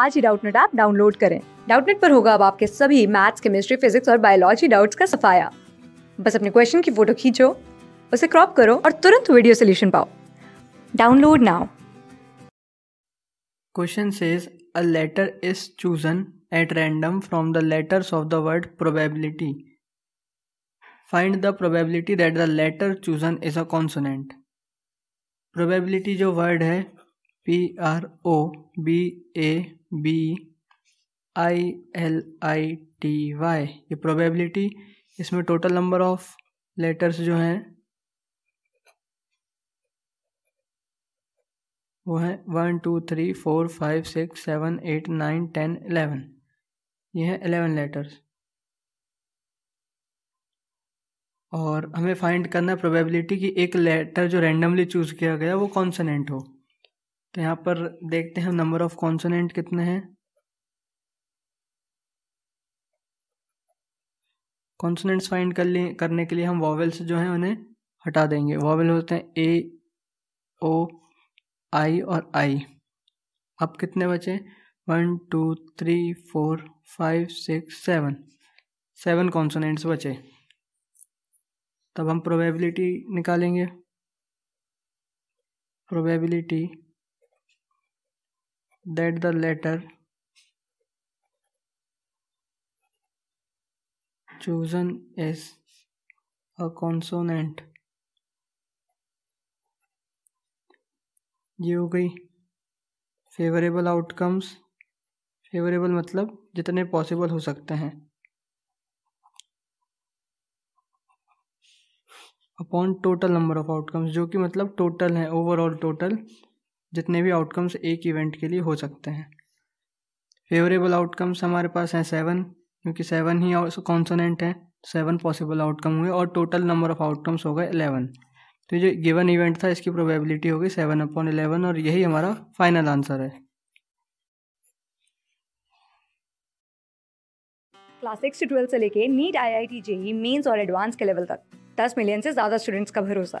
आज ही Doubtnut app download करें डाउटनेट पर होगा अब आपके सभी मैथ्स केमिस्ट्री फिजिक्स और बायोलॉजी डाउट्स का सफाया बस अपने क्वेश्चन की फोटो खींचो उसे क्रॉप करो और तुरंत वीडियो सोल्यूशन पाओ download now question says a letter is chosen at random from the letters of the word probability find the probability that the letter chosen is a consonant probability जो word है P R O B A B I L I T Y ये probability इसमें total number of letters जो हैं वो है one two three four five six seven eight nine ten eleven ये हैं एलेवन लेटर्स और हमें फाइंड करना है प्रोबेबिलिटी कि एक लेटर जो रैंडमली चूज़ किया गया वो कॉन्सनेंट हो तो यहाँ पर देखते हैं नंबर ऑफ कॉन्सोनेंट कितने हैं कॉन्सोनेंट्स फाइंड कर लिए करने के लिए हम वॉवेल्स जो हैं उन्हें हटा देंगे वॉवेल होते हैं ए ओ आई और आई अब कितने बचे one two three four five six seven seven consonants बचे तब हम प्रोबेबिलिटी निकालेंगे probability that the letter chosen is a consonant. ये हो गई फेवरेबल आउटकम्स फेवरेबल मतलब जितने पॉसिबल हो सकते हैं upon total number of outcomes जो कि मतलब टोटल है ओवरऑल टोटल जितने भी आउटकम्स एक इवेंट के लिए हो सकते हैं फेवरेबल आउटकम्स हमारे पास हैं सेवन क्योंकि सेवन ही कॉन्सोनेंट हैं सेवन पॉसिबल आउटकम हुए और टोटल नंबर ऑफ आउटकम्स हो गए एलेवन तो जो गिवन इवेंट था इसकी प्रोबेबिलिटी हो गई सेवन अपॉन एलेवन और यही हमारा फाइनल आंसर है क्लास सिक्स से ट्वेल्थ से लेके NEET I I T JEE mains और एडवांस के लेवल तक दस मिलियन से ज़्यादा स्टूडेंट्स का भरोसा